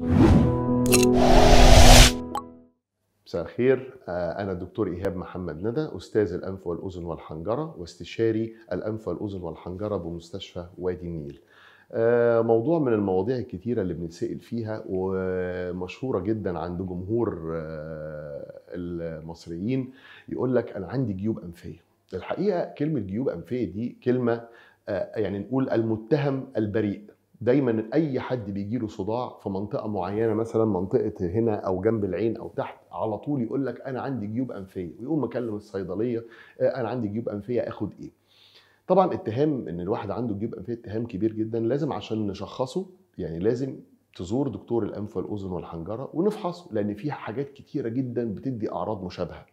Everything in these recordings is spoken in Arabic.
مساء الخير آه، أنا الدكتور إيهاب محمد ندى أستاذ الأنف والأذن والحنجرة واستشاري الأنف والأذن والحنجرة بمستشفى وادي النيل آه، موضوع من المواضيع الكتيرة اللي بنتسأل فيها ومشهورة جدا عند جمهور آه، المصريين يقول لك أنا عندي جيوب أنفية الحقيقة كلمة جيوب أنفية دي كلمة يعني نقول المتهم البريء دايما اي حد بيجي له صداع في منطقه معينه مثلا منطقه هنا او جنب العين او تحت على طول يقول لك انا عندي جيوب انفيه ويقوم مكلم الصيدليه آه، انا عندي جيوب انفيه اخد ايه طبعا اتهام ان الواحد عنده جيوب انفيه اتهام كبير جدا لازم عشان نشخصه يعني لازم تزور دكتور الانف والاذن والحنجره ونفحصه لان في حاجات كتيره جدا بتدي اعراض مشابهه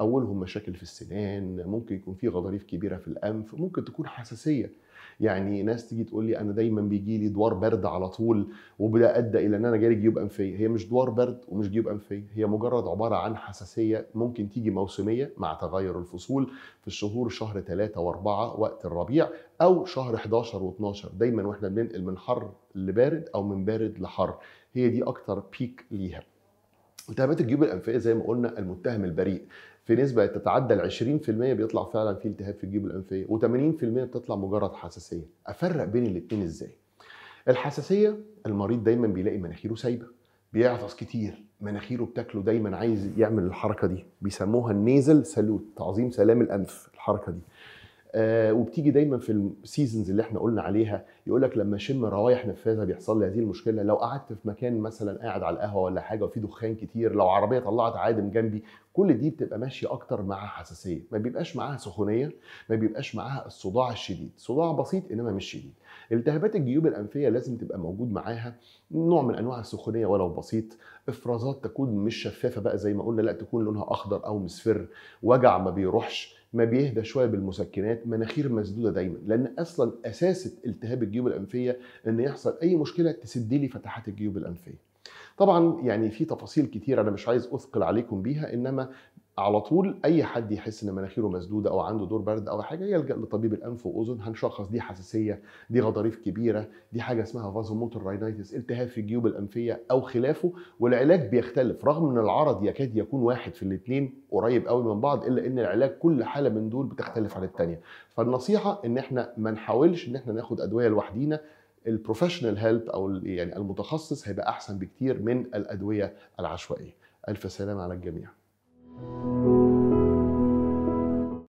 اولهم مشاكل في السنان ممكن يكون في غضاريف كبيره في الانف ممكن تكون حساسيه يعني ناس تيجي تقول لي انا دايما بيجي لي دوار برد على طول وبدا ادى الى ان انا جالي جيوب انفيه هي مش دوار برد ومش جيوب انفيه هي مجرد عباره عن حساسيه ممكن تيجي موسميه مع تغير الفصول في الشهور شهر 3 و4 وقت الربيع او شهر 11 و12 دايما واحنا بننقل من حر لبارد او من بارد لحر هي دي اكتر بيك ليها التهابات الجيوب الانفيه زي ما قلنا المتهم البريء في نسبه تتعدى ال 20% بيطلع فعلا في التهاب في الجيوب الانفيه و80% بتطلع مجرد حساسيه افرق بين الاثنين ازاي الحساسيه المريض دايما بيلاقي مناخيره سايبه بيعطس كتير مناخيره بتاكله دايما عايز يعمل الحركه دي بيسموها النيزل سالوت تعظيم سلام الانف الحركه دي آه، وبتيجي دايما في السيزونز اللي احنا قلنا عليها يقول لك لما اشم روايح نفاذه بيحصل لي هذه المشكله لو قعدت في مكان مثلا قاعد على القهوه ولا حاجه وفي دخان كتير لو عربيه طلعت عادم جنبي كل دي بتبقى ماشيه اكتر مع حساسيه ما بيبقاش معاها سخونيه ما بيبقاش معاها الصداع الشديد صداع بسيط انما مش شديد التهابات الجيوب الانفيه لازم تبقى موجود معاها نوع من انواع السخونيه ولو بسيط افرازات تكون مش شفافه بقى زي ما قلنا لا تكون لونها اخضر او مصفر وجع ما بيروحش ما بيهدى شويه بالمسكنات مناخير مسدوده دايما لان اصلا اساس التهاب الجيوب الانفيه ان يحصل اي مشكله تسد لي فتحات الجيوب الانفيه طبعا يعني في تفاصيل كتير انا مش عايز اثقل عليكم بيها انما على طول اي حد يحس ان مناخيره مسدوده او عنده دور برد او حاجه يلجا لطبيب الانف واذن هنشخص دي حساسيه دي غضاريف كبيره دي حاجه اسمها فازوموتور راينايتس التهاب في الجيوب الانفيه او خلافه والعلاج بيختلف رغم ان العرض يكاد يكون واحد في الاثنين قريب قوي من بعض الا ان العلاج كل حاله من دول بتختلف عن الثانيه فالنصيحه ان احنا ما نحاولش ان احنا ناخد ادويه لوحدينا البروفيشنال هيلب او يعني المتخصص هيبقى احسن بكتير من الادويه العشوائيه الف سلامه على الجميع Thank you.